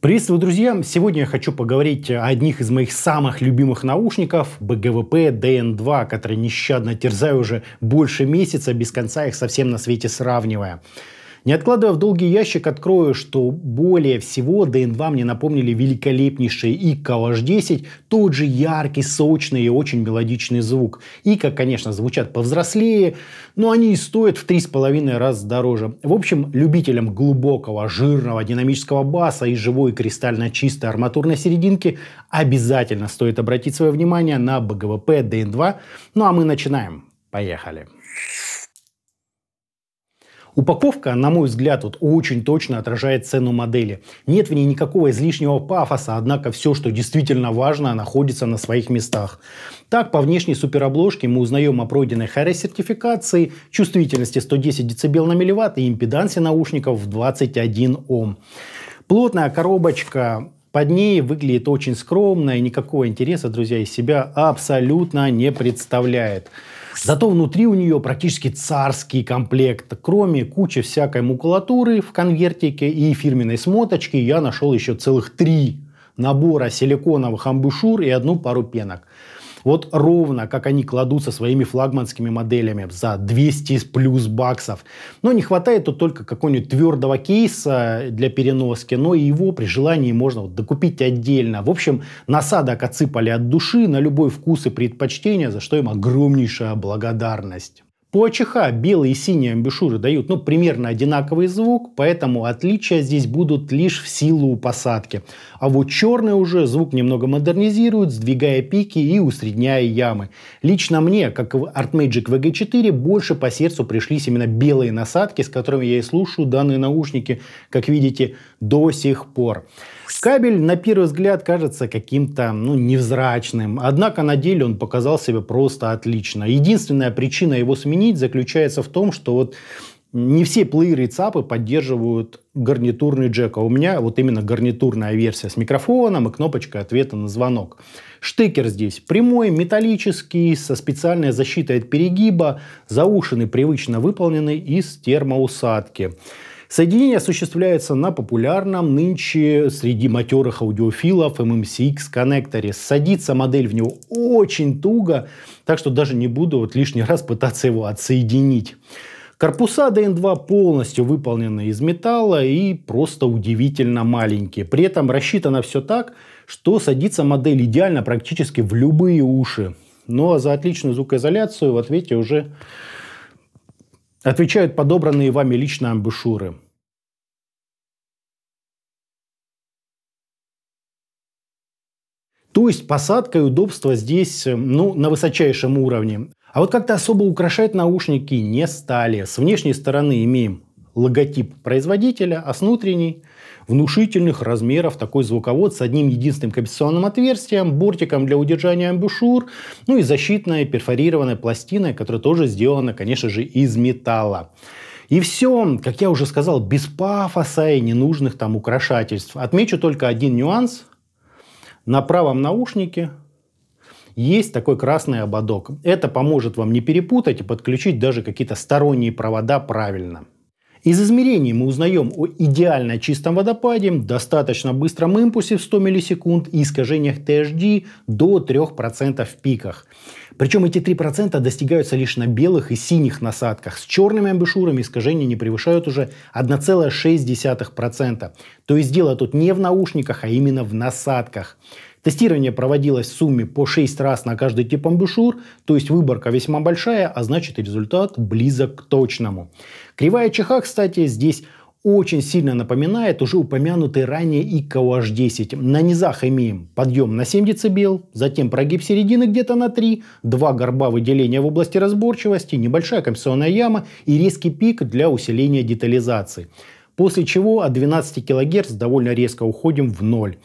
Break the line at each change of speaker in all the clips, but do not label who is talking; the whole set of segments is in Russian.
Приветствую, друзья! Сегодня я хочу поговорить о одних из моих самых любимых наушников BGVP DN2, которые нещадно терзаю уже больше месяца, без конца их совсем на свете сравнивая. Не откладывая в долгий ящик, открою, что более всего DN2 мне напомнили великолепнейшие ИККА OH10, тот же яркий, сочный и очень мелодичный звук. И, как, конечно, звучат повзрослее, но они и стоят в три с половиной раз дороже. В общем, любителям глубокого, жирного, динамического баса и живой кристально чистой арматурной серединки обязательно стоит обратить свое внимание на БГВП DN2. Ну а мы начинаем. Поехали. Поехали. Упаковка, на мой взгляд, вот очень точно отражает цену модели. Нет в ней никакого излишнего пафоса, однако все, что действительно важно, находится на своих местах. Так, по внешней суперобложке мы узнаем о пройденной ХРС-сертификации, чувствительности 110 дБ на милливатт и импедансе наушников в 21 Ом. Плотная коробочка под ней выглядит очень скромно и никакого интереса, друзья, из себя абсолютно не представляет. Зато внутри у нее практически царский комплект. Кроме кучи всякой макулатуры в конвертике и фирменной смоточки, я нашел еще целых три набора силиконовых амбушюр и одну пару пенок. Вот ровно, как они кладутся своими флагманскими моделями за 200 плюс баксов. Но не хватает тут только какого-нибудь твердого кейса для переноски, но и его при желании можно вот докупить отдельно. В общем, насадок отсыпали от души на любой вкус и предпочтение, за что им огромнейшая благодарность. ПОЧХ белые и синие амбушюры дают ну, примерно одинаковый звук, поэтому отличия здесь будут лишь в силу посадки. А вот черные уже звук немного модернизируют, сдвигая пики и усредняя ямы. Лично мне, как в ArtMagic VG4, больше по сердцу пришлись именно белые насадки, с которыми я и слушаю данные наушники, как видите, до сих пор. Кабель, на первый взгляд, кажется каким-то ну, невзрачным, однако на деле он показал себя просто отлично. Единственная причина его сменить заключается в том, что вот не все плееры и ЦАПы поддерживают гарнитурный джек, а у меня вот именно гарнитурная версия с микрофоном и кнопочкой ответа на звонок. Штекер здесь прямой, металлический, со специальной защитой от перегиба, заушины привычно выполнены из термоусадки. Соединение осуществляется на популярном нынче среди матерых аудиофилов MMCX коннекторе. Садится модель в него очень туго, так что даже не буду вот лишний раз пытаться его отсоединить. Корпуса DN2 полностью выполнены из металла и просто удивительно маленькие. При этом рассчитано все так, что садится модель идеально практически в любые уши. Ну а за отличную звукоизоляцию в ответе уже Отвечают подобранные вами лично амбушюры. То есть посадка и удобство здесь э, ну, на высочайшем уровне. А вот как-то особо украшать наушники не стали. С внешней стороны имеем логотип производителя, а с внутренней – внушительных размеров такой звуковод с одним единственным компенсационным отверстием, бортиком для удержания амбушюр, ну и защитная перфорированная пластина, которая тоже сделана, конечно же, из металла. И все, как я уже сказал, без пафоса и ненужных там украшательств. Отмечу только один нюанс. На правом наушнике есть такой красный ободок. Это поможет вам не перепутать и подключить даже какие-то сторонние провода правильно. Из измерений мы узнаем о идеально чистом водопаде, достаточно быстром импульсе в 100 миллисекунд и искажениях THD до 3% в пиках. Причем эти 3% достигаются лишь на белых и синих насадках. С черными амбушюрами искажения не превышают уже 1,6%. То есть дело тут не в наушниках, а именно в насадках. Тестирование проводилось в сумме по 6 раз на каждый тип амбушюр, то есть выборка весьма большая, а значит и результат близок к точному. Кривая чеха, кстати, здесь очень сильно напоминает уже упомянутый ранее ИКОH-10. На низах имеем подъем на 7 дБ, затем прогиб середины где-то на 3, два горба выделения в области разборчивости, небольшая компенсационная яма и резкий пик для усиления детализации. После чего от 12 кГц довольно резко уходим в ноль.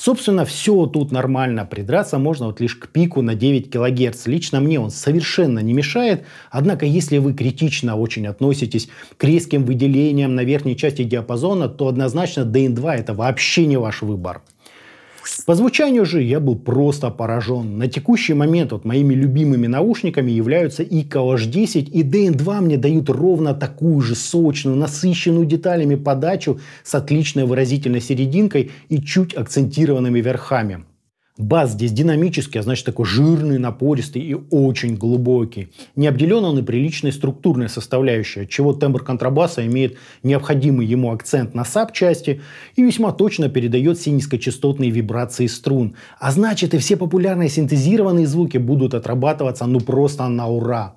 Собственно, все тут нормально. Придраться можно вот лишь к пику на 9 кГц. Лично мне он совершенно не мешает. Однако, если вы критично очень относитесь к резким выделениям на верхней части диапазона, то однозначно DN2 это вообще не ваш выбор. По звучанию же я был просто поражен. На текущий момент вот моими любимыми наушниками являются и Калаш 10, и DN2 мне дают ровно такую же сочную, насыщенную деталями подачу с отличной выразительной серединкой и чуть акцентированными верхами. Бас здесь динамический, а значит такой жирный, напористый и очень глубокий. Не обделен он и приличной структурной составляющей, чего тембр контрабаса имеет необходимый ему акцент на саб-части и весьма точно передает все низкочастотные вибрации струн. А значит и все популярные синтезированные звуки будут отрабатываться ну просто на ура.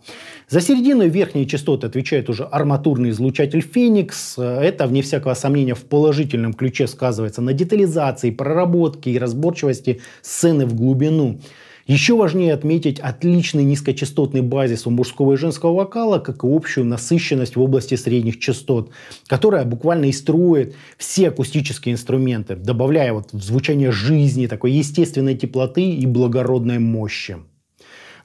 За середину и верхние частоты отвечает уже арматурный излучатель «Феникс». Это, вне всякого сомнения, в положительном ключе сказывается на детализации, проработке и разборчивости сцены в глубину. Еще важнее отметить отличный низкочастотный базис у мужского и женского вокала, как и общую насыщенность в области средних частот, которая буквально и строит все акустические инструменты, добавляя вот в звучание жизни, такой естественной теплоты и благородной мощи.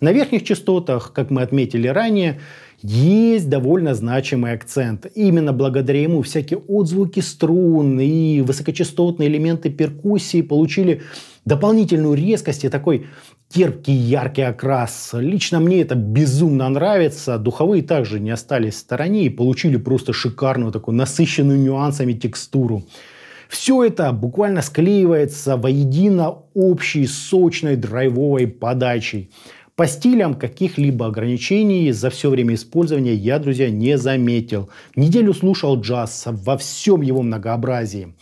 На верхних частотах, как мы отметили ранее, есть довольно значимый акцент. Именно благодаря ему всякие отзвуки струн и высокочастотные элементы перкуссии получили дополнительную резкость и такой терпкий яркий окрас. Лично мне это безумно нравится. Духовые также не остались в стороне и получили просто шикарную такую насыщенную нюансами текстуру. Все это буквально склеивается воедино общей сочной драйвовой подачей. По стилям каких-либо ограничений за все время использования я, друзья, не заметил. Неделю слушал джаз во всем его многообразии.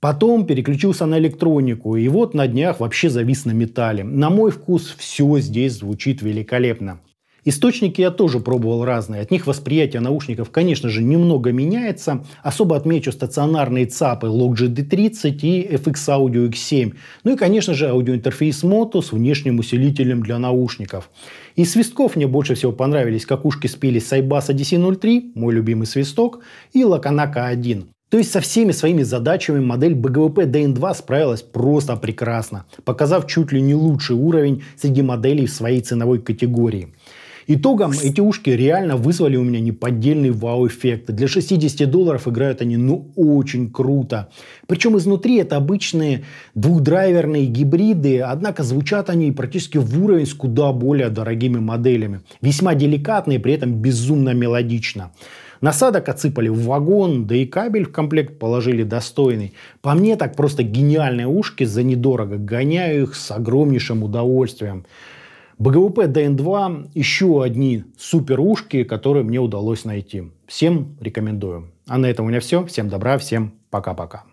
Потом переключился на электронику, и вот на днях вообще завис на металле. На мой вкус все здесь звучит великолепно. Источники я тоже пробовал разные. От них восприятие наушников, конечно же, немного меняется. Особо отмечу стационарные ЦАПы Logitech D30 и FX Audio X7. Ну и, конечно же, аудиоинтерфейс Moto с внешним усилителем для наушников. Из свистков мне больше всего понравились какушки спели Сайбаса DC03, мой любимый свисток, и Лаканака 1. То есть со всеми своими задачами модель BGVP DN2 справилась просто прекрасно, показав чуть ли не лучший уровень среди моделей в своей ценовой категории. Итогом эти ушки реально вызвали у меня неподдельный вау-эффект. Для 60 долларов играют они ну очень круто. Причем изнутри это обычные двухдрайверные гибриды, однако звучат они практически в уровень с куда более дорогими моделями. Весьма деликатные, при этом безумно мелодично. Насадок отсыпали в вагон, да и кабель в комплект положили достойный. По мне так просто гениальные ушки за недорого. Гоняю их с огромнейшим удовольствием. БГУП ДН2 – еще одни суперушки, которые мне удалось найти. Всем рекомендую. А на этом у меня все. Всем добра, всем пока-пока.